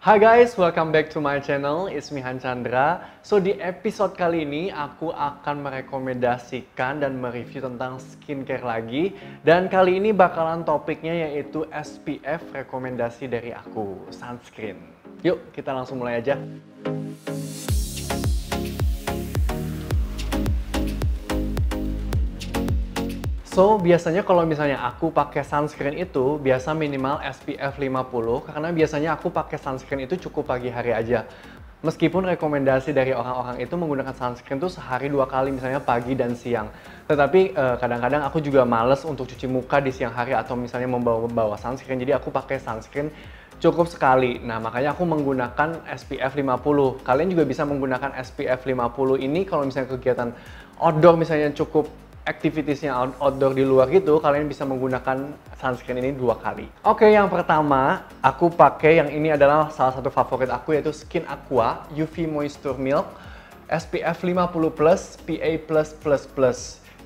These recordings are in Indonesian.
Hi guys, welcome back to my channel. It's me Chandra. So di episode kali ini aku akan merekomendasikan dan mereview tentang skincare lagi dan kali ini bakalan topiknya yaitu SPF rekomendasi dari aku, sunscreen. Yuk, kita langsung mulai aja. So, biasanya kalau misalnya aku pakai sunscreen itu biasa minimal SPF 50 karena biasanya aku pakai sunscreen itu cukup pagi hari aja. Meskipun rekomendasi dari orang-orang itu menggunakan sunscreen itu sehari dua kali misalnya pagi dan siang. Tetapi eh, kadang-kadang eh, aku juga males untuk cuci muka di siang hari atau misalnya membawa-bawa sunscreen. Jadi aku pakai sunscreen cukup sekali. Nah, makanya aku menggunakan SPF 50. Kalian juga bisa menggunakan SPF 50 ini kalau misalnya kegiatan outdoor misalnya cukup aktivitasnya outdoor di luar gitu, kalian bisa menggunakan sunscreen ini dua kali. Oke, yang pertama aku pakai yang ini adalah salah satu favorit aku yaitu Skin Aqua UV Moisture Milk SPF 50 plus PA plus plus plus.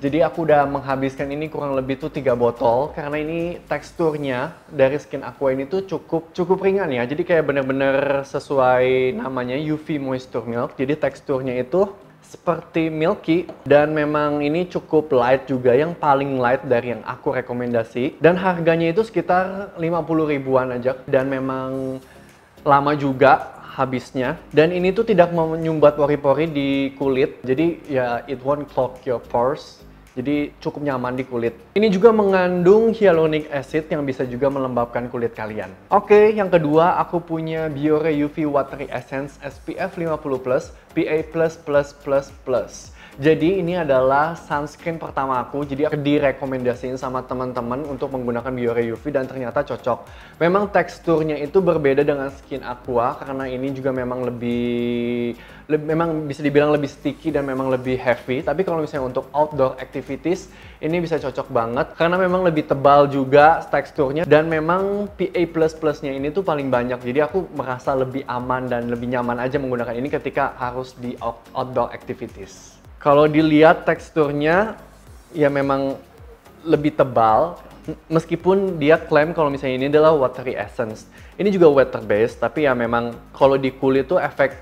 Jadi aku udah menghabiskan ini kurang lebih tuh tiga botol karena ini teksturnya dari skin aqua ini tuh cukup cukup ringan ya. Jadi kayak bener-bener sesuai namanya UV moisture milk. Jadi teksturnya itu seperti milky dan memang ini cukup light juga yang paling light dari yang aku rekomendasi dan harganya itu sekitar 50 ribuan aja dan memang lama juga habisnya dan ini tuh tidak menyumbat pori-pori di kulit jadi ya it won't clog your pores jadi cukup nyaman di kulit. Ini juga mengandung hyaluronic acid yang bisa juga melembabkan kulit kalian. Oke, yang kedua aku punya Biore UV Watery Essence SPF 50+. plus PA+++. Jadi ini adalah sunscreen pertama aku, jadi aku direkomendasiin sama teman-teman untuk menggunakan Biore UV dan ternyata cocok. Memang teksturnya itu berbeda dengan Skin Aqua karena ini juga memang lebih, lebih memang bisa dibilang lebih sticky dan memang lebih heavy. Tapi kalau misalnya untuk outdoor activities ini bisa cocok banget karena memang lebih tebal juga teksturnya dan memang PA++ nya ini tuh paling banyak. Jadi aku merasa lebih aman dan lebih nyaman aja menggunakan ini ketika harus di outdoor activities. Kalau dilihat teksturnya ya memang lebih tebal meskipun dia klaim kalau misalnya ini adalah watery essence. Ini juga water based, tapi ya memang kalau di kulit tuh efek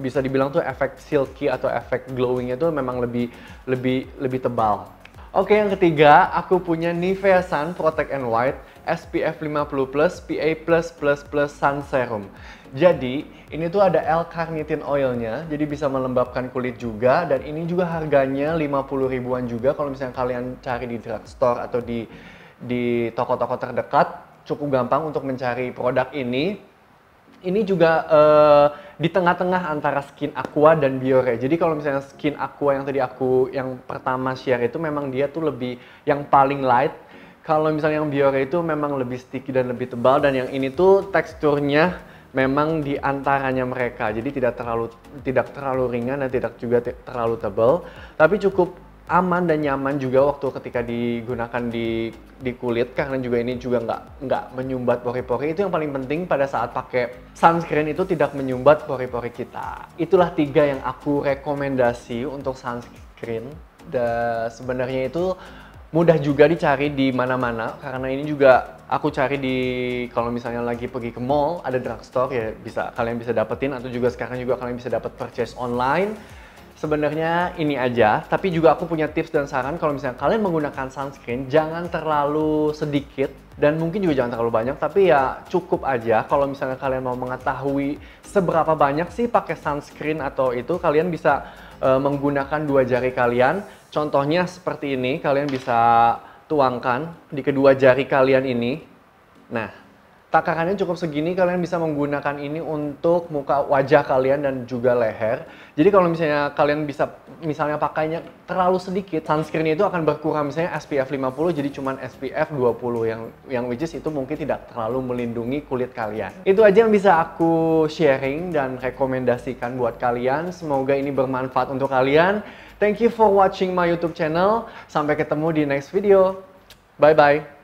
bisa dibilang tuh efek silky atau efek glowing itu memang lebih lebih lebih tebal. Oke, yang ketiga, aku punya Nivea Sun Protect and White SPF 50+, plus, PA++++ Plus Plus Plus Sun Serum. Jadi, ini tuh ada l carnitine oilnya, jadi bisa melembabkan kulit juga, dan ini juga harganya 50 ribuan juga kalau misalnya kalian cari di drugstore atau di di toko-toko terdekat, cukup gampang untuk mencari produk ini ini juga uh, di tengah-tengah antara skin aqua dan biore. Jadi kalau misalnya skin aqua yang tadi aku yang pertama share itu memang dia tuh lebih yang paling light. Kalau misalnya yang biore itu memang lebih sticky dan lebih tebal dan yang ini tuh teksturnya memang di antaranya mereka. Jadi tidak terlalu tidak terlalu ringan dan tidak juga terlalu tebal, tapi cukup aman dan nyaman juga waktu ketika digunakan di di kulit karena juga ini juga nggak nggak menyumbat pori-pori itu yang paling penting pada saat pakai sunscreen itu tidak menyumbat pori-pori kita itulah tiga yang aku rekomendasi untuk sunscreen Dan sebenarnya itu mudah juga dicari di mana-mana karena ini juga aku cari di kalau misalnya lagi pergi ke mall ada drugstore ya bisa kalian bisa dapetin atau juga sekarang juga kalian bisa dapat purchase online Sebenarnya ini aja, tapi juga aku punya tips dan saran kalau misalnya kalian menggunakan sunscreen jangan terlalu sedikit dan mungkin juga jangan terlalu banyak tapi ya cukup aja kalau misalnya kalian mau mengetahui seberapa banyak sih pakai sunscreen atau itu kalian bisa e, menggunakan dua jari kalian. Contohnya seperti ini, kalian bisa tuangkan di kedua jari kalian ini. Nah, takarannya cukup segini kalian bisa menggunakan ini untuk muka wajah kalian dan juga leher jadi kalau misalnya kalian bisa misalnya pakainya terlalu sedikit sunscreen itu akan berkurang misalnya SPF 50 jadi cuman SPF 20 yang yang which itu mungkin tidak terlalu melindungi kulit kalian itu aja yang bisa aku sharing dan rekomendasikan buat kalian semoga ini bermanfaat untuk kalian thank you for watching my youtube channel sampai ketemu di next video bye bye